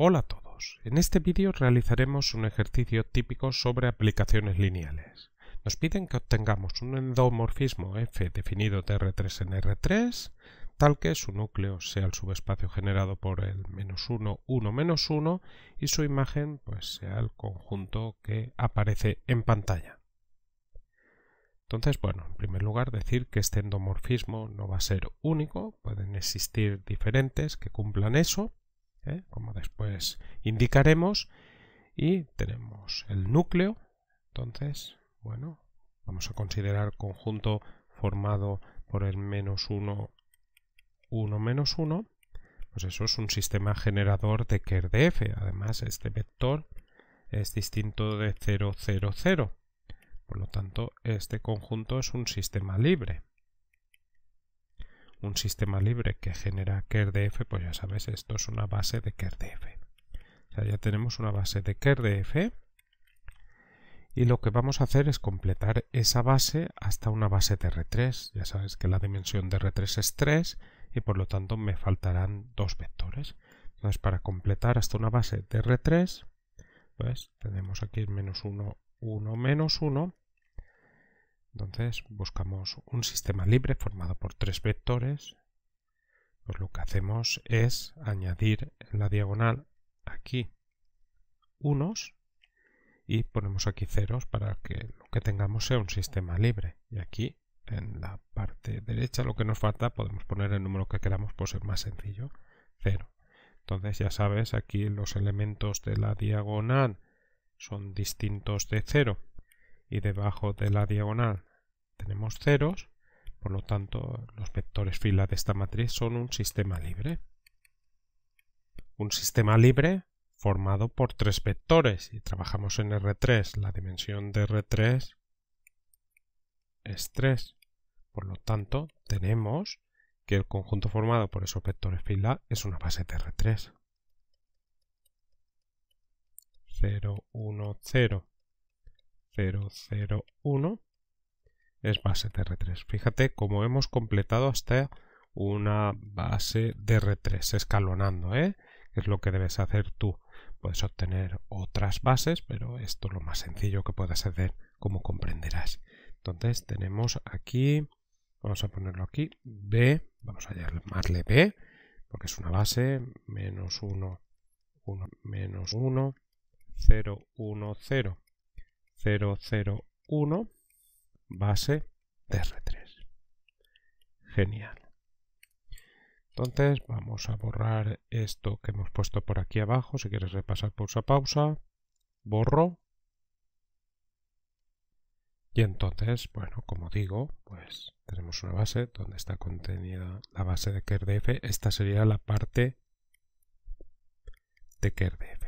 Hola a todos, en este vídeo realizaremos un ejercicio típico sobre aplicaciones lineales. Nos piden que obtengamos un endomorfismo F definido de R3 en R3, tal que su núcleo sea el subespacio generado por el menos 1, 1, menos 1 y su imagen pues, sea el conjunto que aparece en pantalla. Entonces, bueno, en primer lugar decir que este endomorfismo no va a ser único, pueden existir diferentes que cumplan eso, ¿eh? como después indicaremos. Y tenemos el núcleo, entonces, bueno, vamos a considerar conjunto formado por el menos 1, 1, menos 1. Pues eso es un sistema generador de KERDF. Además, este vector es distinto de 0, 0, 0. Por lo tanto, este conjunto es un sistema libre un sistema libre que genera f, pues ya sabes, esto es una base de KerDF. O sea, ya tenemos una base de KerDF y lo que vamos a hacer es completar esa base hasta una base de R3. Ya sabes que la dimensión de R3 es 3 y por lo tanto me faltarán dos vectores. Entonces, para completar hasta una base de R3, pues tenemos aquí menos 1, 1, menos 1 entonces buscamos un sistema libre formado por tres vectores. Pues lo que hacemos es añadir en la diagonal aquí unos y ponemos aquí ceros para que lo que tengamos sea un sistema libre. Y aquí en la parte derecha lo que nos falta podemos poner el número que queramos por pues ser más sencillo, cero. Entonces ya sabes, aquí los elementos de la diagonal son distintos de cero y debajo de la diagonal tenemos ceros, por lo tanto los vectores fila de esta matriz son un sistema libre. Un sistema libre formado por tres vectores y trabajamos en R3. La dimensión de R3 es 3. Por lo tanto, tenemos que el conjunto formado por esos vectores fila es una base de R3. 0, 1, 0 0, 1, es base de R3. Fíjate cómo hemos completado hasta una base de R3 escalonando, ¿eh? Es lo que debes hacer tú. Puedes obtener otras bases, pero esto es lo más sencillo que puedas hacer, como comprenderás. Entonces tenemos aquí, vamos a ponerlo aquí, B, vamos a llamarle B, porque es una base, menos 1, 1, menos 1, 0, 1, 0. 001 base de R3. Genial. Entonces vamos a borrar esto que hemos puesto por aquí abajo. Si quieres repasar, pausa, pausa. Borro. Y entonces, bueno, como digo, pues tenemos una base donde está contenida la base de Kerdf. Esta sería la parte de KerDF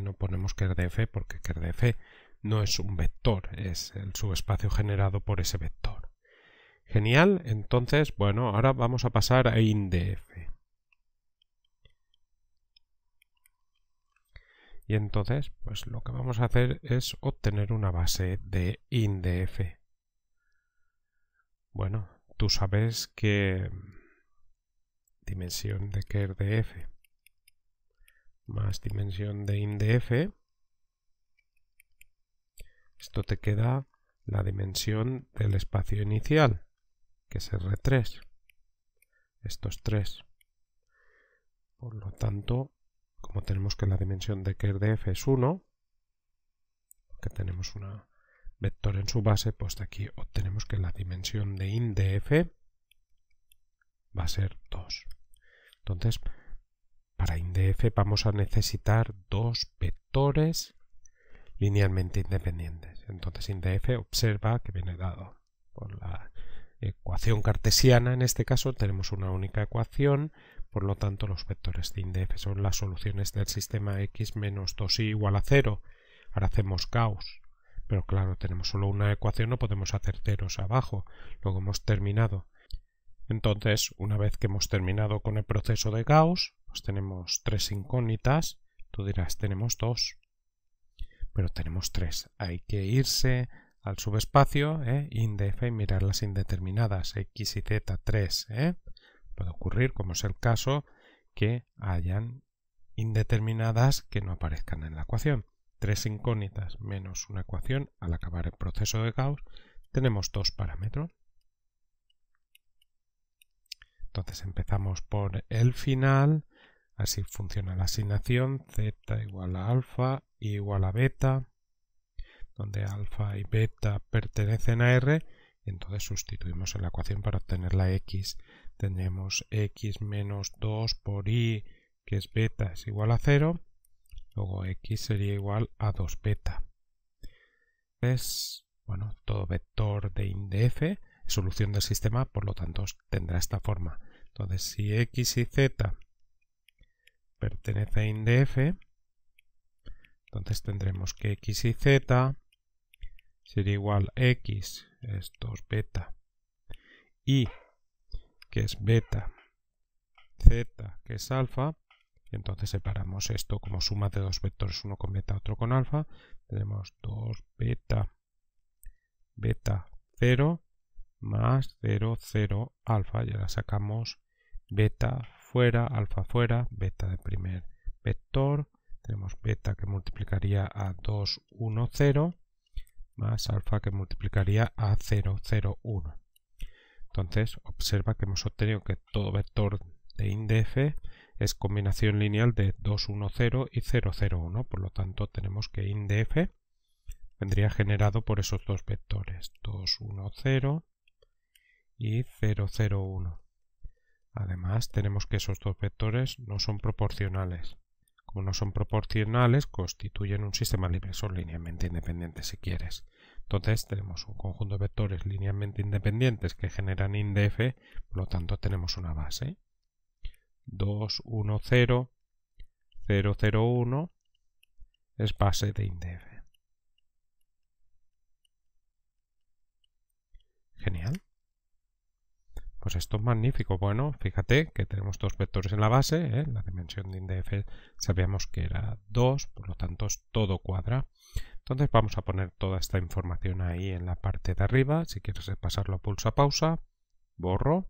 no ponemos kerdf porque kerdf no es un vector, es el subespacio generado por ese vector. Genial, entonces, bueno, ahora vamos a pasar a indf. Y entonces, pues lo que vamos a hacer es obtener una base de indf. Bueno, tú sabes que dimensión de kerdf más dimensión de indf. Esto te queda la dimensión del espacio inicial, que es R3. Estos tres. Por lo tanto, como tenemos que la dimensión de kerdf es 1, que tenemos un vector en su base, pues de aquí obtenemos que la dimensión de indf va a ser 2. Entonces, para INDF vamos a necesitar dos vectores linealmente independientes. Entonces indef observa que viene dado por la ecuación cartesiana. En este caso tenemos una única ecuación, por lo tanto los vectores de INDF son las soluciones del sistema x menos 2y igual a 0. Ahora hacemos Gauss pero claro, tenemos solo una ecuación, no podemos hacer ceros abajo, luego hemos terminado. Entonces, una vez que hemos terminado con el proceso de Gauss, pues tenemos tres incógnitas. Tú dirás, tenemos dos. Pero tenemos tres. Hay que irse al subespacio, ¿eh? y mirar las indeterminadas, X y Z, 3. ¿eh? Puede ocurrir, como es el caso, que hayan indeterminadas que no aparezcan en la ecuación. Tres incógnitas menos una ecuación al acabar el proceso de Gauss, tenemos dos parámetros. Entonces empezamos por el final Así funciona la asignación z igual a alfa y igual a beta, donde alfa y beta pertenecen a r, y entonces sustituimos en la ecuación para obtener la x. Tenemos x menos 2 por y, que es beta, es igual a 0, luego x sería igual a 2 beta. Es, bueno, todo vector de indef, solución del sistema, por lo tanto tendrá esta forma. Entonces, si x y z pertenece a indef, Entonces tendremos que x y z sería igual a x, es 2 beta, y que es beta, z que es alfa, entonces separamos esto como suma de dos vectores, uno con beta, otro con alfa. Tenemos 2 beta, beta 0 más 0, 0, alfa. Y ahora sacamos beta fuera, alfa fuera, beta de primer vector, tenemos beta que multiplicaría a 2, 1, 0, más alfa que multiplicaría a 0, 0, 1. Entonces, observa que hemos obtenido que todo vector de indef es combinación lineal de 2, 1, 0 y 0, 0, 1. Por lo tanto, tenemos que indef vendría generado por esos dos vectores, 2, 1, 0 y 0, 0, 1. Además, tenemos que esos dos vectores no son proporcionales. Como no son proporcionales, constituyen un sistema libre, son linealmente independientes si quieres. Entonces, tenemos un conjunto de vectores linealmente independientes que generan indf, por lo tanto, tenemos una base. 2, 1, 0, 0, 0, 1 es base de indf. Genial. Pues esto es magnífico. Bueno, fíjate que tenemos dos vectores en la base. ¿eh? La dimensión de INDF sabíamos que era 2, por lo tanto es todo cuadra. Entonces vamos a poner toda esta información ahí en la parte de arriba. Si quieres repasarlo, pulsa pausa, borro.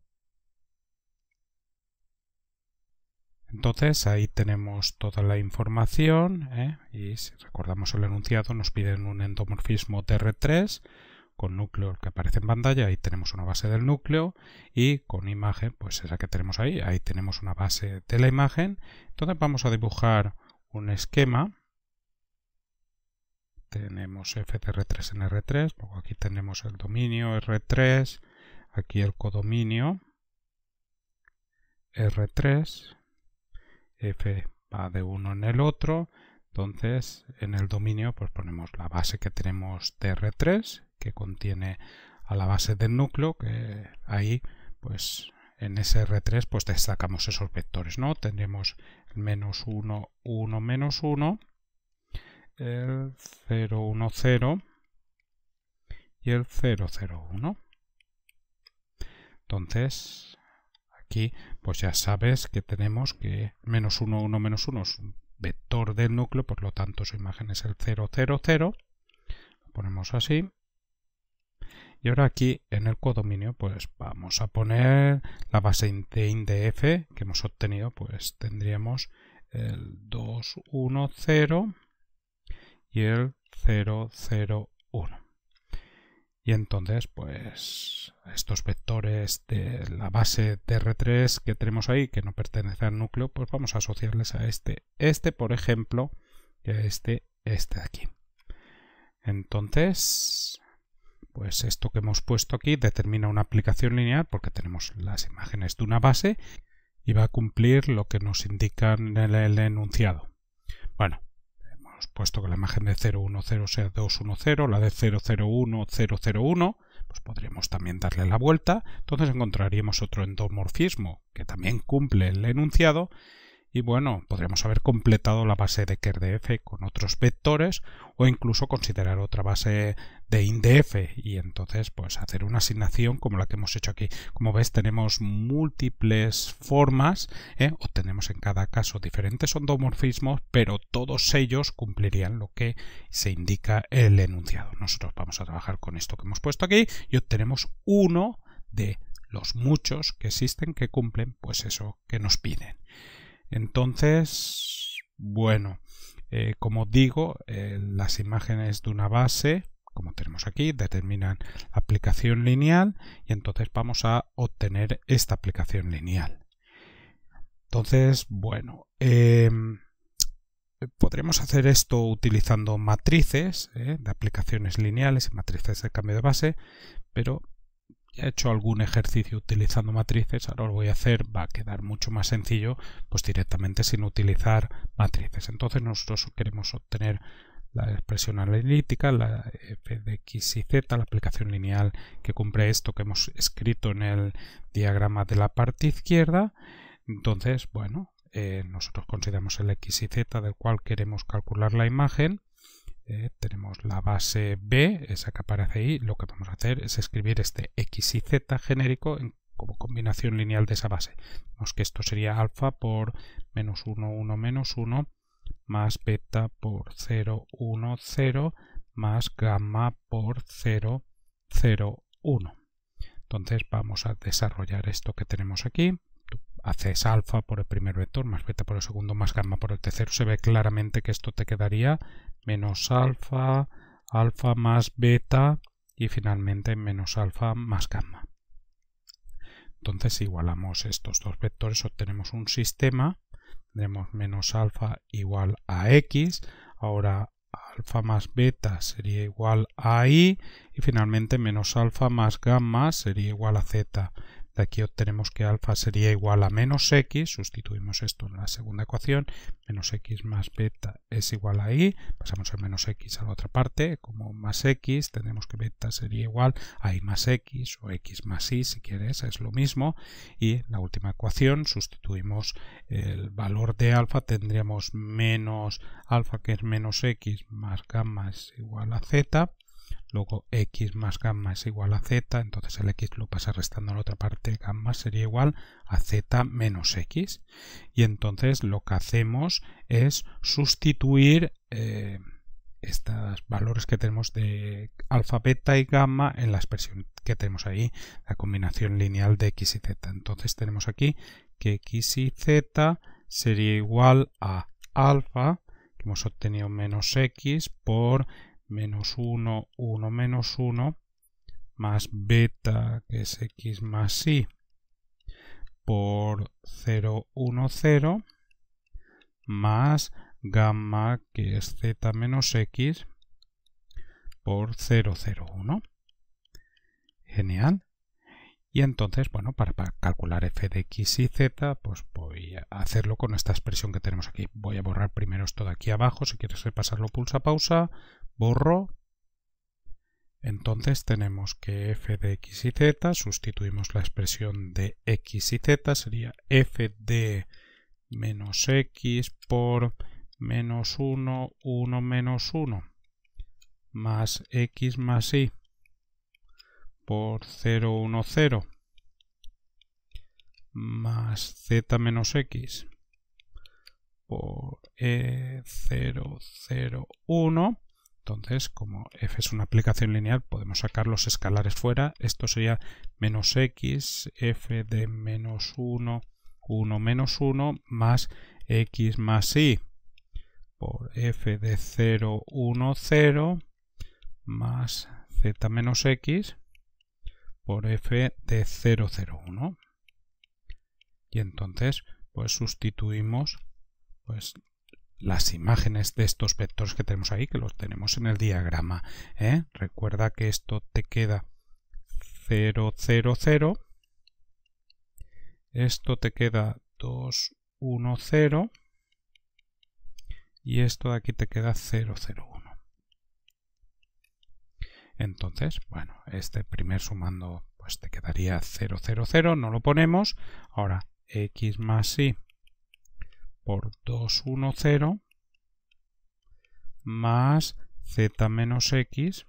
Entonces ahí tenemos toda la información ¿eh? y si recordamos el enunciado nos piden un endomorfismo TR3 con núcleo que aparece en pantalla, ahí tenemos una base del núcleo y con imagen, pues esa que tenemos ahí, ahí tenemos una base de la imagen. Entonces vamos a dibujar un esquema. Tenemos F r 3 en R3, luego aquí tenemos el dominio R3, aquí el codominio R3, F va de uno en el otro, entonces en el dominio pues ponemos la base que tenemos de R3 que contiene a la base del núcleo, que ahí pues en ese R3 pues destacamos esos vectores, ¿no? Tendremos el menos 1, 1, menos 1, el 0, 1, 0 y el 0, 0, 1. Entonces, aquí pues ya sabes que tenemos que menos 1, 1, menos 1 es un vector del núcleo, por lo tanto su imagen es el 0, 0, 0. Lo ponemos así. Y ahora aquí en el codominio pues vamos a poner la base de indf que hemos obtenido pues tendríamos el 0 y el 1. Y entonces pues estos vectores de la base de R3 que tenemos ahí que no pertenece al núcleo pues vamos a asociarles a este, este por ejemplo y a este, este de aquí. Entonces pues esto que hemos puesto aquí determina una aplicación lineal porque tenemos las imágenes de una base y va a cumplir lo que nos indica en el enunciado. Bueno, hemos puesto que la imagen de 010 sea 210, la de 001001, pues podríamos también darle la vuelta, entonces encontraríamos otro endomorfismo que también cumple el enunciado y bueno, podríamos haber completado la base de KerDF con otros vectores o incluso considerar otra base de INDF y entonces pues hacer una asignación como la que hemos hecho aquí. Como ves tenemos múltiples formas, ¿eh? obtenemos en cada caso diferentes ondomorfismos, pero todos ellos cumplirían lo que se indica el enunciado. Nosotros vamos a trabajar con esto que hemos puesto aquí y obtenemos uno de los muchos que existen que cumplen pues eso que nos piden. Entonces, bueno, eh, como digo, eh, las imágenes de una base, como tenemos aquí, determinan aplicación lineal y entonces vamos a obtener esta aplicación lineal. Entonces, bueno, em, podremos hacer esto utilizando matrices eh, de aplicaciones lineales y matrices de cambio de base, pero he hecho algún ejercicio utilizando matrices, ahora lo voy a hacer, va a quedar mucho más sencillo, pues directamente sin utilizar matrices. Entonces nosotros queremos obtener la expresión analítica, la f de x y z, la aplicación lineal que cumple esto que hemos escrito en el diagrama de la parte izquierda. Entonces, bueno, eh, nosotros consideramos el x y z del cual queremos calcular la imagen eh, tenemos la base B, esa que aparece ahí. Lo que vamos a hacer es escribir este x y z genérico como combinación lineal de esa base. Vemos que esto sería alfa por menos 1, 1, menos 1, más beta por 0, 1, 0, más gamma por 0, 0, 1. Entonces vamos a desarrollar esto que tenemos aquí. Haces alfa por el primer vector, más beta por el segundo, más gamma por el tercero. Se ve claramente que esto te quedaría menos alfa, alfa más beta y finalmente menos alfa más gamma. Entonces, igualamos estos dos vectores, obtenemos un sistema. Tenemos menos alfa igual a x. Ahora alfa más beta sería igual a y. Y finalmente menos alfa más gamma sería igual a z de aquí obtenemos que alfa sería igual a menos x, sustituimos esto en la segunda ecuación, menos x más beta es igual a y, pasamos el menos x a la otra parte, como más x, tenemos que beta sería igual a y más x o x más y, si quieres, es lo mismo, y la última ecuación sustituimos el valor de alfa, tendríamos menos alfa que es menos x más gamma es igual a z, luego x más gamma es igual a z, entonces el x lo pasa restando a la otra parte, gamma sería igual a z menos x. Y entonces lo que hacemos es sustituir eh, estos valores que tenemos de alfa, beta y gamma en la expresión que tenemos ahí, la combinación lineal de x y z. Entonces tenemos aquí que x y z sería igual a alfa, que hemos obtenido menos x por menos 1, 1, menos 1, más beta, que es x más y, por 0, 1, 0, más gamma, que es z menos x, por 0, 0, 1. Genial. Y entonces, bueno, para, calcular f de x y z, pues voy a hacerlo con esta expresión que tenemos aquí. Voy a borrar primero esto de aquí abajo. Si quieres repasarlo, pulsa pausa, borro. Entonces tenemos que f de x y z, sustituimos la expresión de x y z, sería f de menos x por menos 1, 1 menos 1, más x más y por 0, 1, 0, más z menos x por e 1, entonces como f es una aplicación lineal podemos sacar los escalares fuera esto sería menos x f de menos 1 1 menos 1 más x más y por f de 0 1 0 más z menos x por f de 001 y entonces pues sustituimos pues las imágenes de estos vectores que tenemos ahí que los tenemos en el diagrama ¿eh? recuerda que esto te queda 0 esto te queda 2 0 y esto de aquí te queda 0 entonces, bueno, este primer sumando pues te quedaría 0, 0, 0, no lo ponemos. Ahora, x más y por 2, 1, 0 más z menos x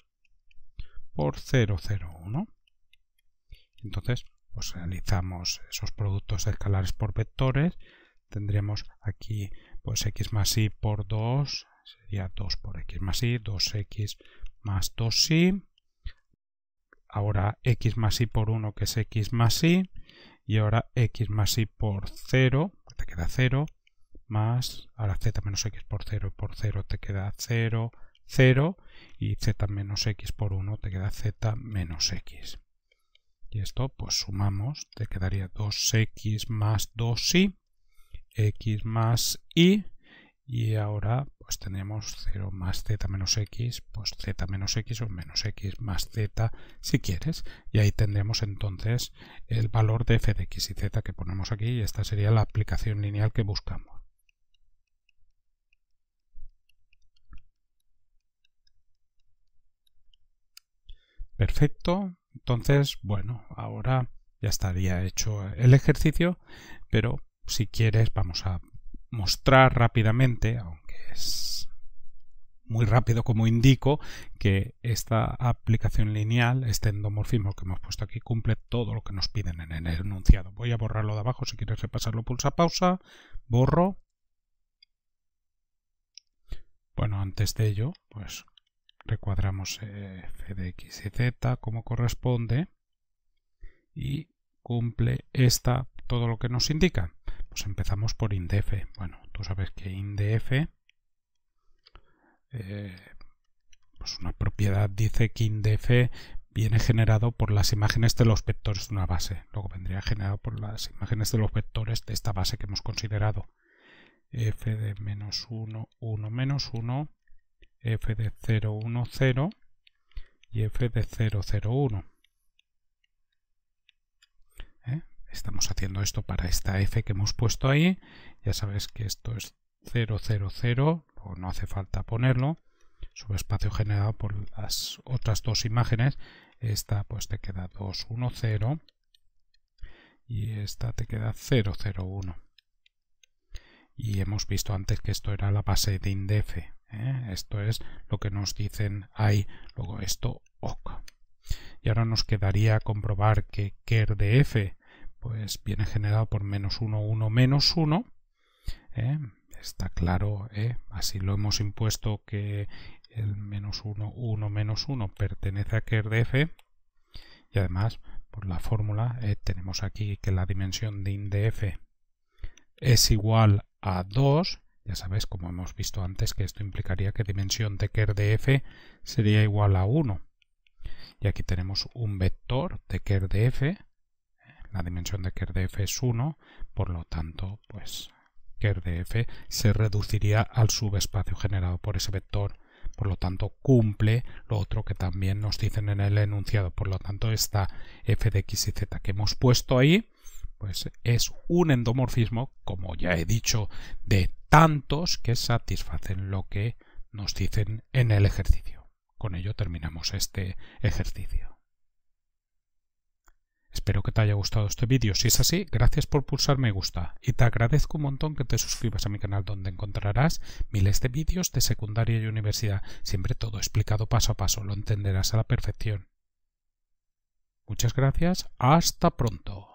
por 0, 0, 1. Entonces, pues realizamos esos productos escalares por vectores. tendríamos aquí pues x más y por 2, sería 2 por x más y, 2x más 2i, ahora x más y por 1 que es x más y, y ahora x más y por 0, te queda 0, más, ahora z menos x por 0 por 0 te queda 0, 0, y z menos x por 1 te queda z menos x. Y esto pues sumamos, te quedaría 2x más 2 i x más y, y ahora pues tenemos 0 más z menos x, pues z menos x o menos x más z si quieres. Y ahí tendremos entonces el valor de f de x y z que ponemos aquí y esta sería la aplicación lineal que buscamos. Perfecto, entonces bueno, ahora ya estaría hecho el ejercicio, pero si quieres vamos a mostrar rápidamente, aunque es muy rápido como indico, que esta aplicación lineal, este endomorfismo que hemos puesto aquí, cumple todo lo que nos piden en el enunciado. Voy a borrarlo de abajo, si quieres repasarlo pulsa pausa, borro. Bueno, antes de ello, pues recuadramos eh, f de x y z como corresponde y cumple esta todo lo que nos indica. Pues empezamos por indef. Bueno, tú sabes que INDF, eh, pues una propiedad dice que INDF viene generado por las imágenes de los vectores de una base. Luego vendría generado por las imágenes de los vectores de esta base que hemos considerado. f de menos 1, 1, menos 1, f de 0, 1, 0 y f de 0, 0, 1. estamos haciendo esto para esta F que hemos puesto ahí. Ya sabes que esto es 000, o no hace falta ponerlo. Subespacio generado por las otras dos imágenes. Esta pues te queda 210 y esta te queda 001. Y hemos visto antes que esto era la base de indef. ¿eh? Esto es lo que nos dicen ahí. Luego esto OK. Y ahora nos quedaría comprobar que de f pues viene generado por menos 1, 1, menos 1. ¿eh? Está claro, ¿eh? así lo hemos impuesto que el menos 1, 1, menos 1 pertenece a de F. Y además, por la fórmula, eh, tenemos aquí que la dimensión de F es igual a 2. Ya sabéis, como hemos visto antes, que esto implicaría que dimensión de de F sería igual a 1. Y aquí tenemos un vector de de F, la dimensión de KERDF es 1, por lo tanto, pues f se reduciría al subespacio generado por ese vector, por lo tanto cumple lo otro que también nos dicen en el enunciado, por lo tanto esta f de x y z que hemos puesto ahí, pues es un endomorfismo, como ya he dicho, de tantos que satisfacen lo que nos dicen en el ejercicio. Con ello terminamos este ejercicio. Espero que te haya gustado este vídeo, si es así, gracias por pulsar me gusta y te agradezco un montón que te suscribas a mi canal donde encontrarás miles de vídeos de secundaria y universidad, siempre todo explicado paso a paso, lo entenderás a la perfección. Muchas gracias, hasta pronto.